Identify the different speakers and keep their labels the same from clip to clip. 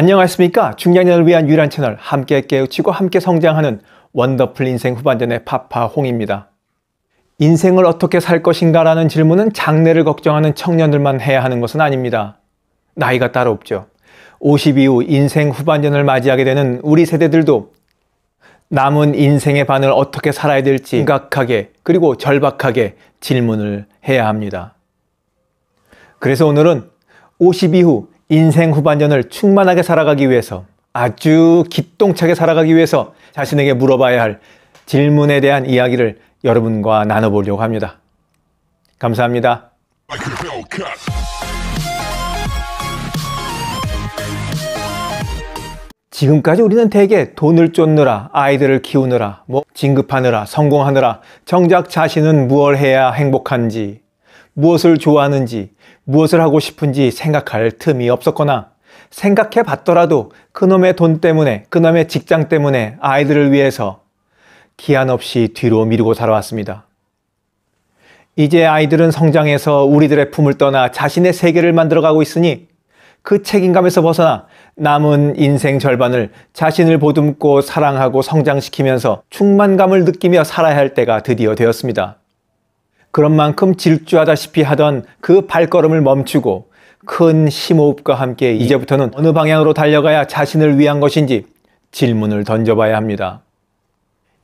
Speaker 1: 안녕하십니까? 중장년을 위한 유일한 채널 함께 깨우치고 함께 성장하는 원더풀 인생 후반전의 파파 홍입니다. 인생을 어떻게 살 것인가 라는 질문은 장래를 걱정하는 청년들만 해야 하는 것은 아닙니다. 나이가 따로 없죠. 50 이후 인생 후반전을 맞이하게 되는 우리 세대들도 남은 인생의 반을 어떻게 살아야 될지 심각하게 그리고 절박하게 질문을 해야 합니다. 그래서 오늘은 50 이후 인생 후반전을 충만하게 살아가기 위해서 아주 기똥차게 살아가기 위해서 자신에게 물어봐야 할 질문에 대한 이야기를 여러분과 나눠보려고 합니다. 감사합니다. 지금까지 우리는 대개 돈을 쫓느라, 아이들을 키우느라, 뭐 진급하느라, 성공하느라, 정작 자신은 무엇 해야 행복한지, 무엇을 좋아하는지, 무엇을 하고 싶은지 생각할 틈이 없었거나 생각해 봤더라도 그놈의 돈 때문에, 그놈의 직장 때문에 아이들을 위해서 기한 없이 뒤로 미루고 살아왔습니다. 이제 아이들은 성장해서 우리들의 품을 떠나 자신의 세계를 만들어가고 있으니 그 책임감에서 벗어나 남은 인생 절반을 자신을 보듬고 사랑하고 성장시키면서 충만감을 느끼며 살아야 할 때가 드디어 되었습니다. 그런 만큼 질주하다시피 하던 그 발걸음을 멈추고 큰 심호흡과 함께 이제부터는 어느 방향으로 달려가야 자신을 위한 것인지 질문을 던져봐야 합니다.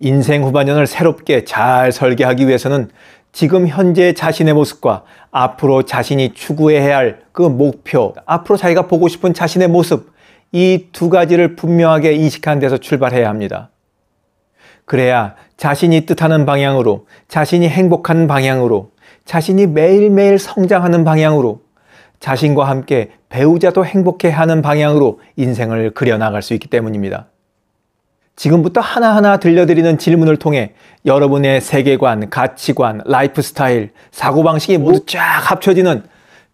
Speaker 1: 인생 후반년을 새롭게 잘 설계하기 위해서는 지금 현재 자신의 모습과 앞으로 자신이 추구해야 할 그 목표, 앞으로 자기가 보고 싶은 자신의 모습, 이 두 가지를 분명하게 인식한 데서 출발해야 합니다. 그래야 자신이 뜻하는 방향으로, 자신이 행복한 방향으로, 자신이 매일매일 성장하는 방향으로, 자신과 함께 배우자도 행복해 하는 방향으로 인생을 그려나갈 수 있기 때문입니다. 지금부터 하나하나 들려드리는 질문을 통해 여러분의 세계관, 가치관, 라이프 스타일, 사고방식이 모두 쫙 합쳐지는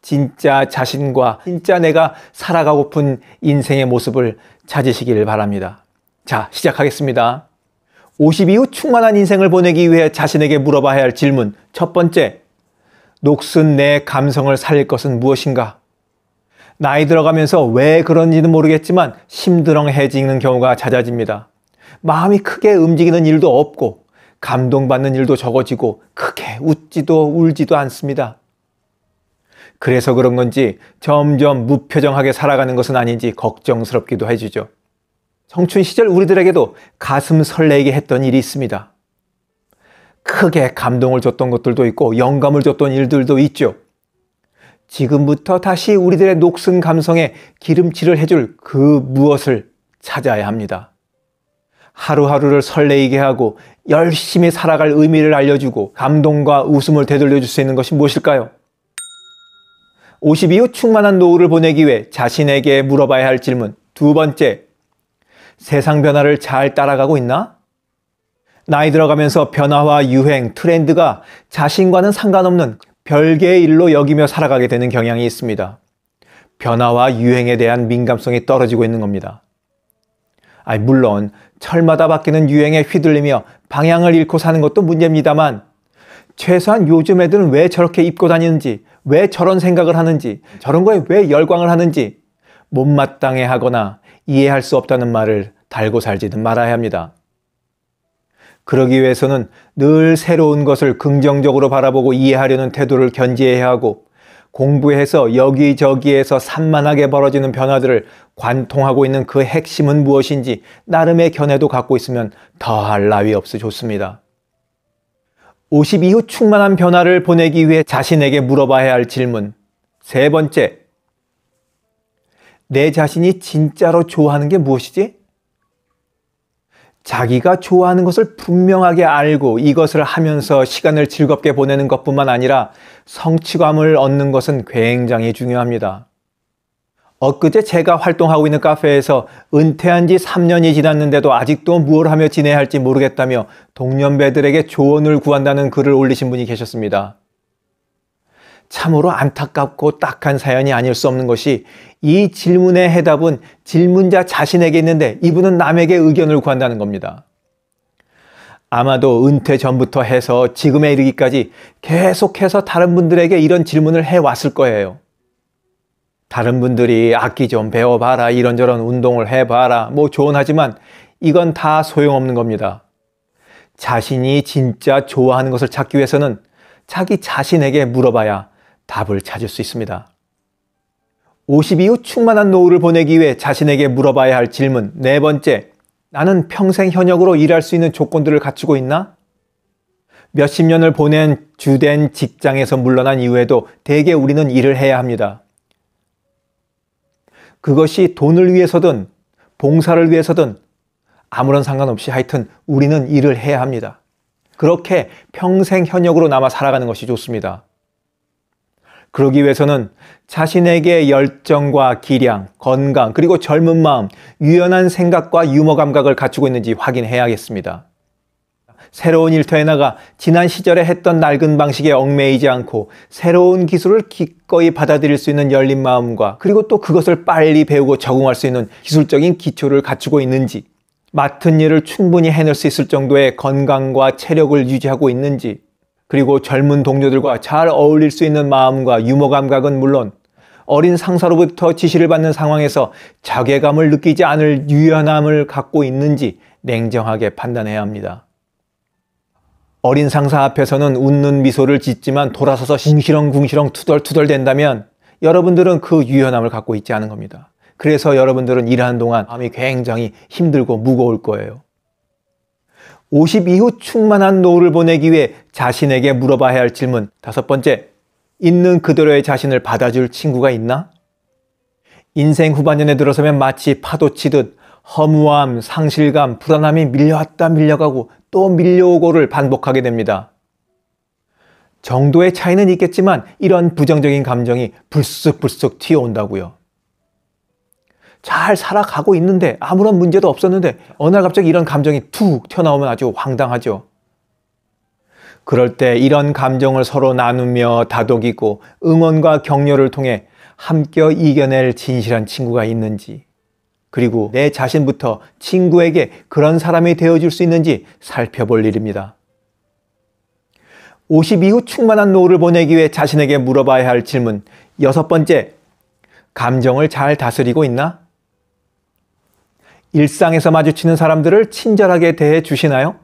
Speaker 1: 진짜 자신과 진짜 내가 살아가고픈 인생의 모습을 찾으시기를 바랍니다. 자, 시작하겠습니다. 50 이후 충만한 인생을 보내기 위해 자신에게 물어봐야 할 질문. 첫 번째, 녹슨 내 감성을 살릴 것은 무엇인가? 나이 들어가면서 왜 그런지는 모르겠지만 심드렁해지는 경우가 잦아집니다. 마음이 크게 움직이는 일도 없고 감동받는 일도 적어지고 크게 웃지도 울지도 않습니다. 그래서 그런 건지 점점 무표정하게 살아가는 것은 아닌지 걱정스럽기도 해주죠. 청춘 시절 우리들에게도 가슴 설레게 했던 일이 있습니다. 크게 감동을 줬던 것들도 있고 영감을 줬던 일들도 있죠. 지금부터 다시 우리들의 녹슨 감성에 기름칠을 해줄 그 무엇을 찾아야 합니다. 하루하루를 설레이게 하고 열심히 살아갈 의미를 알려주고 감동과 웃음을 되돌려줄 수 있는 것이 무엇일까요? 52호 충만한 노후를 보내기 위해 자신에게 물어봐야 할 질문 두 번째 세상 변화를 잘 따라가고 있나? 나이 들어가면서 변화와 유행, 트렌드가 자신과는 상관없는 별개의 일로 여기며 살아가게 되는 경향이 있습니다. 변화와 유행에 대한 민감성이 떨어지고 있는 겁니다. 아니, 물론, 철마다 바뀌는 유행에 휘둘리며 방향을 잃고 사는 것도 문제입니다만, 최소한 요즘 애들은 왜 저렇게 입고 다니는지, 왜 저런 생각을 하는지, 저런 거에 왜 열광을 하는지, 못마땅해 하거나 이해할 수 없다는 말을 달고 살지는 말아야 합니다. 그러기 위해서는 늘 새로운 것을 긍정적으로 바라보고 이해하려는 태도를 견지해야 하고 공부해서 여기저기에서 산만하게 벌어지는 변화들을 관통하고 있는 그 핵심은 무엇인지 나름의 견해도 갖고 있으면 더할 나위 없어 좋습니다. 52후 충만한 변화를 보내기 위해 자신에게 물어봐야 할 질문. 세 번째, 내 자신이 진짜로 좋아하는 게 무엇이지? 자기가 좋아하는 것을 분명하게 알고 이것을 하면서 시간을 즐겁게 보내는 것뿐만 아니라 성취감을 얻는 것은 굉장히 중요합니다. 엊그제 제가 활동하고 있는 카페에서 은퇴한 지 3년이 지났는데도 아직도 무엇 하며 지내야 할지 모르겠다며 동년배들에게 조언을 구한다는 글을 올리신 분이 계셨습니다. 참으로 안타깝고 딱한 사연이 아닐 수 없는 것이 이 질문의 해답은 질문자 자신에게 있는데 이분은 남에게 의견을 구한다는 겁니다. 아마도 은퇴 전부터 해서 지금에 이르기까지 계속해서 다른 분들에게 이런 질문을 해왔을 거예요. 다른 분들이 악기 좀 배워봐라, 이런저런 운동을 해봐라, 뭐 조언하지만 이건 다 소용없는 겁니다. 자신이 진짜 좋아하는 것을 찾기 위해서는 자기 자신에게 물어봐야 답을 찾을 수 있습니다. 52후 충만한 노후를 보내기 위해 자신에게 물어봐야 할 질문 네 번째, 나는 평생 현역으로 일할 수 있는 조건들을 갖추고 있나? 몇십 년을 보낸 주된 직장에서 물러난 이후에도 대개 우리는 일을 해야 합니다. 그것이 돈을 위해서든 봉사를 위해서든 아무런 상관없이 하여튼 우리는 일을 해야 합니다. 그렇게 평생 현역으로 남아 살아가는 것이 좋습니다. 그러기 위해서는 자신에게 열정과 기량, 건강, 그리고 젊은 마음, 유연한 생각과 유머 감각을 갖추고 있는지 확인해야겠습니다. 새로운 일터에 나가 지난 시절에 했던 낡은 방식에 얽매이지 않고 새로운 기술을 기꺼이 받아들일 수 있는 열린 마음과 그리고 또 그것을 빨리 배우고 적응할 수 있는 기술적인 기초를 갖추고 있는지, 맡은 일을 충분히 해낼 수 있을 정도의 건강과 체력을 유지하고 있는지, 그리고 젊은 동료들과 잘 어울릴 수 있는 마음과 유머 감각은 물론 어린 상사로부터 지시를 받는 상황에서 자괴감을 느끼지 않을 유연함을 갖고 있는지 냉정하게 판단해야 합니다. 어린 상사 앞에서는 웃는 미소를 짓지만 돌아서서 싱시렁궁시렁 투덜투덜 된다면 여러분들은 그 유연함을 갖고 있지 않은 겁니다. 그래서 여러분들은 일하는 동안 마음이 굉장히 힘들고 무거울 거예요. 50 이후 충만한 노후를 보내기 위해 자신에게 물어봐야 할 질문. 다섯 번째, 있는 그대로의 자신을 받아줄 친구가 있나? 인생 후반년에 들어서면 마치 파도 치듯 허무함, 상실감, 불안함이 밀려왔다 밀려가고 또 밀려오고를 반복하게 됩니다. 정도의 차이는 있겠지만 이런 부정적인 감정이 불쑥불쑥 튀어온다고요. 잘 살아가고 있는데 아무런 문제도 없었는데 어느 날 갑자기 이런 감정이 툭 튀어나오면 아주 황당하죠. 그럴 때 이런 감정을 서로 나누며 다독이고 응원과 격려를 통해 함께 이겨낼 진실한 친구가 있는지 그리고 내 자신부터 친구에게 그런 사람이 되어줄 수 있는지 살펴볼 일입니다. 50 이후 충만한 노후를 보내기 위해 자신에게 물어봐야 할 질문. 여섯 번째, 감정을 잘 다스리고 있나? 일상에서 마주치는 사람들을 친절하게 대해 주시나요?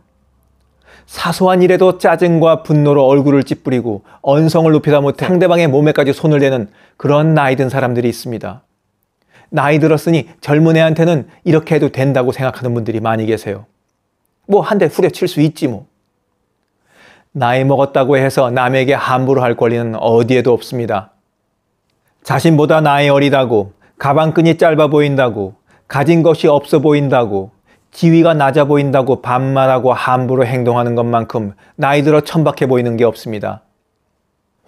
Speaker 1: 사소한 일에도 짜증과 분노로 얼굴을 찌푸리고 언성을 높이다 못해 상대방의 몸에까지 손을 대는 그런 나이 든 사람들이 있습니다. 나이 들었으니 젊은 애한테는 이렇게 해도 된다고 생각하는 분들이 많이 계세요. 뭐 한 대 후려칠 수 있지 뭐. 나이 먹었다고 해서 남에게 함부로 할 권리는 어디에도 없습니다. 자신보다 나이 어리다고, 가방끈이 짧아 보인다고, 가진 것이 없어 보인다고 지위가 낮아 보인다고 반말하고 함부로 행동하는 것만큼 나이 들어 천박해 보이는 게 없습니다.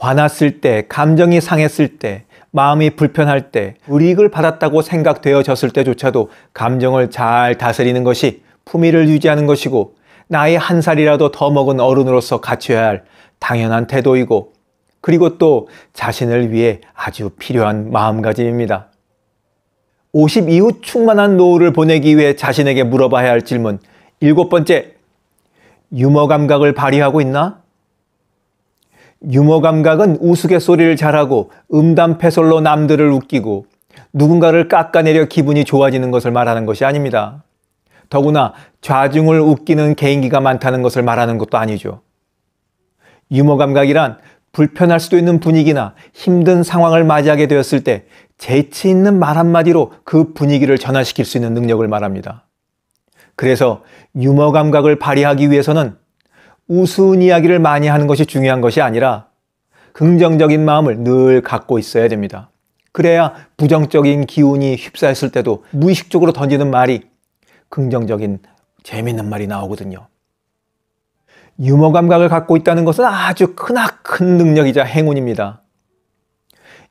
Speaker 1: 화났을 때, 감정이 상했을 때, 마음이 불편할 때, 불이익을 받았다고 생각되어졌을 때조차도 감정을 잘 다스리는 것이 품위를 유지하는 것이고 나이 한 살이라도 더 먹은 어른으로서 갖춰야 할 당연한 태도이고 그리고 또 자신을 위해 아주 필요한 마음가짐입니다. 50 이후 충만한 노후를 보내기 위해 자신에게 물어봐야 할 질문. 일곱 번째, 유머 감각을 발휘하고 있나? 유머 감각은 우스갯소리를 잘하고 음담패설로 남들을 웃기고 누군가를 깎아내려 기분이 좋아지는 것을 말하는 것이 아닙니다. 더구나 좌중을 웃기는 개인기가 많다는 것을 말하는 것도 아니죠. 유머 감각이란 불편할 수도 있는 분위기나 힘든 상황을 맞이하게 되었을 때 재치 있는 말 한마디로 그 분위기를 전환시킬 수 있는 능력을 말합니다. 그래서 유머 감각을 발휘하기 위해서는 우스운 이야기를 많이 하는 것이 중요한 것이 아니라 긍정적인 마음을 늘 갖고 있어야 됩니다. 그래야 부정적인 기운이 휩싸였을 때도 무의식적으로 던지는 말이 긍정적인 재미있는 말이 나오거든요. 유머 감각을 갖고 있다는 것은 아주 크나큰 능력이자 행운입니다.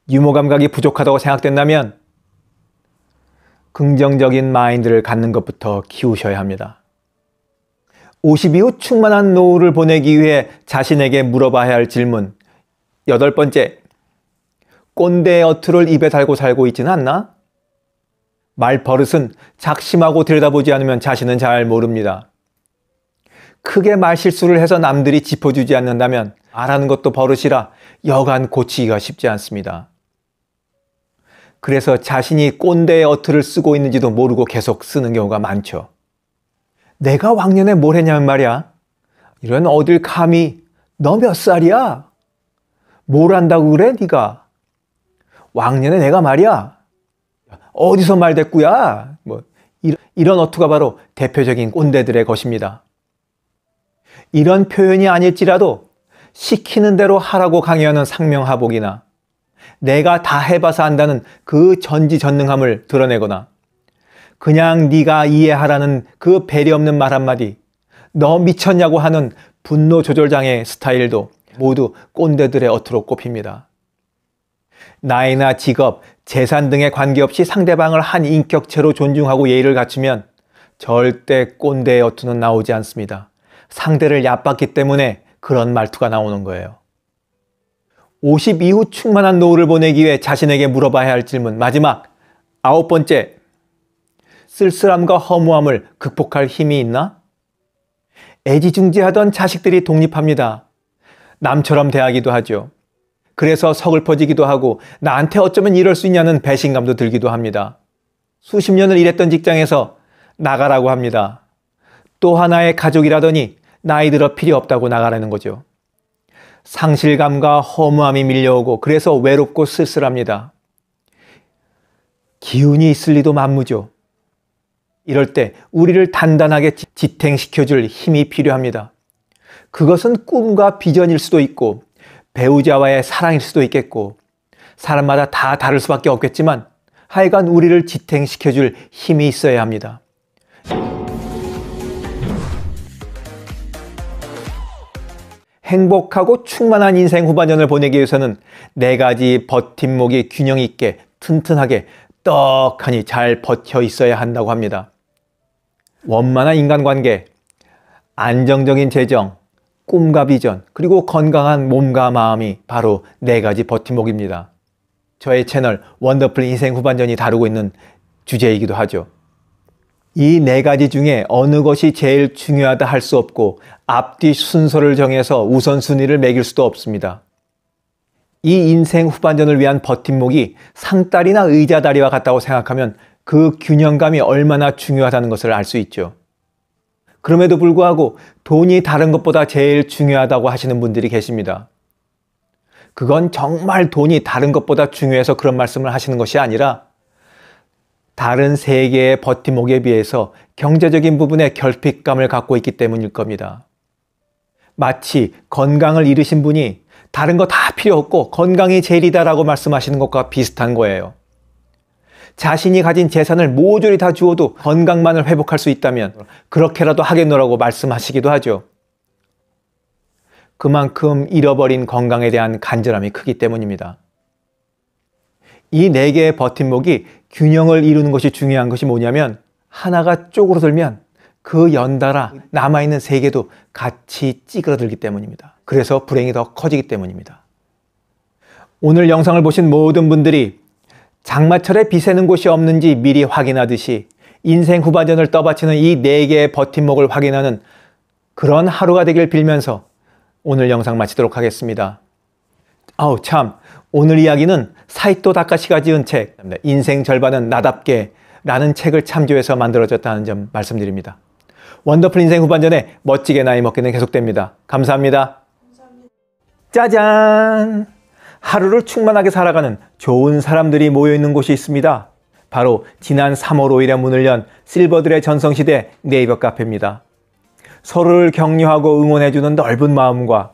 Speaker 1: 유머 감각이 부족하다고 생각된다면 긍정적인 마인드를 갖는 것부터 키우셔야 합니다. 50 이후 충만한 노후를 보내기 위해 자신에게 물어봐야 할 질문. 여덟 번째, 꼰대 어투를 입에 달고 살고 있지는 않나? 말 버릇은 작심하고 들여다보지 않으면 자신은 잘 모릅니다. 크게 말 실수를 해서 남들이 짚어주지 않는다면 말하는 것도 버릇이라 여간 고치기가 쉽지 않습니다. 그래서 자신이 꼰대의 어투를 쓰고 있는지도 모르고 계속 쓰는 경우가 많죠. 내가 왕년에 뭘 했냐면 말이야. 이런 어딜 감히 너 몇 살이야? 뭘 한다고 그래 네가? 왕년에 내가 말이야. 어디서 말대꾸야? 뭐 이런 어투가 바로 대표적인 꼰대들의 것입니다. 이런 표현이 아닐지라도 시키는 대로 하라고 강요하는 상명하복이나 내가 다 해봐서 한다는 그 전지전능함을 드러내거나 그냥 네가 이해하라는 그 배려 없는 말 한마디 너 미쳤냐고 하는 분노 조절장애 스타일도 모두 꼰대들의 어투로 꼽힙니다. 나이나 직업, 재산 등에 관계없이 상대방을 한 인격체로 존중하고 예의를 갖추면 절대 꼰대의 어투는 나오지 않습니다. 상대를 얕봤기 때문에 그런 말투가 나오는 거예요. 50 이후 충만한 노후를 보내기 위해 자신에게 물어봐야 할 질문. 마지막, 아홉 번째. 쓸쓸함과 허무함을 극복할 힘이 있나? 애지중지하던 자식들이 독립합니다. 남처럼 대하기도 하죠. 그래서 서글퍼지기도 하고 나한테 어쩌면 이럴 수 있냐는 배신감도 들기도 합니다. 수십 년을 일했던 직장에서 나가라고 합니다. 또 하나의 가족이라더니 나이 들어 필요 없다고 나가라는 거죠. 상실감과 허무함이 밀려오고 그래서 외롭고 쓸쓸합니다. 기운이 있을 리도 만무죠. 이럴 때 우리를 단단하게 지탱시켜 줄 힘이 필요합니다. 그것은 꿈과 비전일 수도 있고 배우자와의 사랑일 수도 있겠고 사람마다 다 다를 수밖에 없겠지만 하여간 우리를 지탱시켜 줄 힘이 있어야 합니다. 행복하고 충만한 인생 후반전을 보내기 위해서는 네 가지 버팀목이 균형 있게 튼튼하게 떡하니 잘 버텨 있어야 한다고 합니다. 원만한 인간관계, 안정적인 재정, 꿈과 비전, 그리고 건강한 몸과 마음이 바로 네 가지 버팀목입니다. 저의 채널 원더풀 인생 후반전이 다루고 있는 주제이기도 하죠. 이네 가지 중에 어느 것이 제일 중요하다 할 수 없고 앞뒤 순서를 정해서 우선순위를 매길 수도 없습니다. 이 인생 후반전을 위한 버팀목이 상다리나 의자다리와 같다고 생각하면 그 균형감이 얼마나 중요하다는 것을 알 수 있죠. 그럼에도 불구하고 돈이 다른 것보다 제일 중요하다고 하시는 분들이 계십니다. 그건 정말 돈이 다른 것보다 중요해서 그런 말씀을 하시는 것이 아니라 다른 세개의 버팀목에 비해서 경제적인 부분에 결핍감을 갖고 있기 때문일 겁니다. 마치 건강을 잃으신 분이 다른 거 다 필요 없고 건강이 제일이다라고 말씀하시는 것과 비슷한 거예요. 자신이 가진 재산을 모조리 다 주어도 건강만을 회복할 수 있다면 그렇게라도 하겠노라고 말씀하시기도 하죠. 그만큼 잃어버린 건강에 대한 간절함이 크기 때문입니다. 이 네 개의 버팀목이 균형을 이루는 것이 중요한 것이 뭐냐면 하나가 쪼그러들면 그 연달아 남아있는 세 개도 같이 찌그러들기 때문입니다. 그래서 불행이 더 커지기 때문입니다. 오늘 영상을 보신 모든 분들이 장마철에 비새는 곳이 없는지 미리 확인하듯이 인생 후반전을 떠받치는 이 네 개의 버팀목을 확인하는 그런 하루가 되길 빌면서 오늘 영상 마치도록 하겠습니다. 아우 참 오늘 이야기는 사이토 다카시가 지은 책, 인생 절반은 나답게 라는 책을 참조해서 만들어졌다는 점 말씀드립니다. 원더풀 인생 후반전에 멋지게 나이 먹기는 계속됩니다. 감사합니다. 감사합니다. 짜잔! 하루를 충만하게 살아가는 좋은 사람들이 모여있는 곳이 있습니다. 바로 지난 3월 5일에 문을 연 실버들의 전성시대 네이버 카페입니다. 서로를 격려하고 응원해주는 넓은 마음과